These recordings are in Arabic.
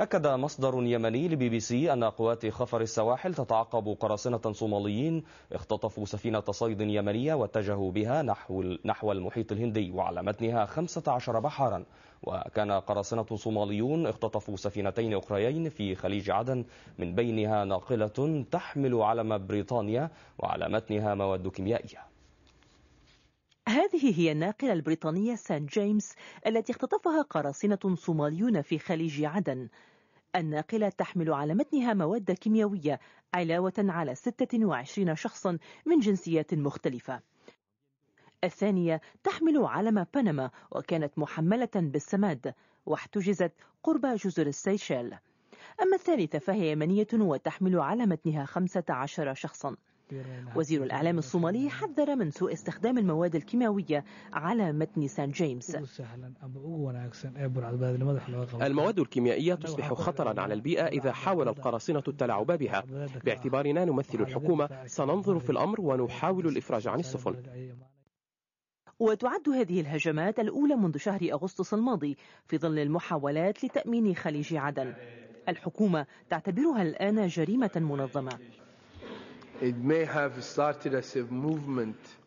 أكد مصدر يمني لبي بي سي أن قوات خفر السواحل تتعقب قراصنة صوماليين اختطفوا سفينة صيد يمنية واتجهوا بها نحو نحو المحيط الهندي وعلى متنها 15 بحرا وكان قراصنة صوماليون اختطفوا سفينتين أخريين في خليج عدن من بينها ناقلة تحمل علم بريطانيا وعلى متنها مواد كيميائية هذه هي الناقلة البريطانية سان جيمس التي اختطفها قراصنة صوماليون في خليج عدن الناقلة تحمل على متنها مواد كيميائية علاوة على 26 شخصا من جنسيات مختلفة الثانية تحمل علم بنما وكانت محملة بالسماد واحتجزت قرب جزر السيشيل أما الثالثة فهي يمنية وتحمل على متنها 15 شخصاً وزير الإعلام الصومالي حذر من سوء استخدام المواد الكيماوية على متن سان جيمس المواد الكيميائية تصبح خطرا على البيئة إذا حاول القراصنة التلاعب بها باعتبارنا نمثل الحكومة سننظر في الأمر ونحاول الإفراج عن السفن وتعد هذه الهجمات الأولى منذ شهر أغسطس الماضي في ظل المحاولات لتأمين خليج عدن الحكومة تعتبرها الآن جريمة منظمة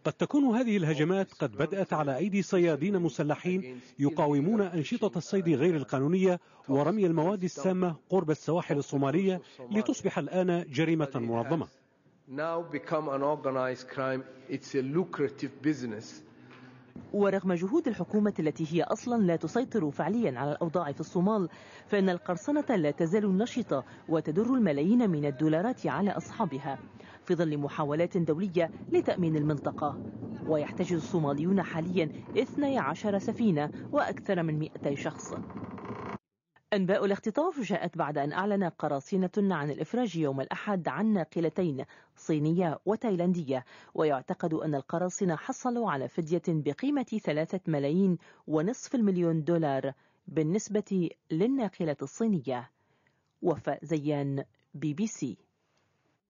قد تكون هذه الهجمات قد بدأت على أيدي صيادين مسلحين يقاومون أنشطة الصيد غير القانونية ورمي المواد السامة قرب السواحل الصومالية لتصبح الآن جريمة منظمة ورغم جهود الحكومة التي هي أصلا لا تسيطر فعليا على الأوضاع في الصومال فإن القرصنة لا تزال نشطة وتدر الملايين من الدولارات على أصحابها في ظل محاولات دولية لتأمين المنطقة ويحتجز الصوماليون حاليا 12 سفينة وأكثر من 200 شخص أنباء الاختطاف جاءت بعد أن أعلن قراصنة عن الإفراج يوم الأحد عن ناقلتين صينية وتايلاندية ويعتقد أن القراصنة حصلوا على فدية بقيمة ثلاثة ملايين ونصف المليون دولار بالنسبة للناقلة الصينية وفاء زيان بي بي سي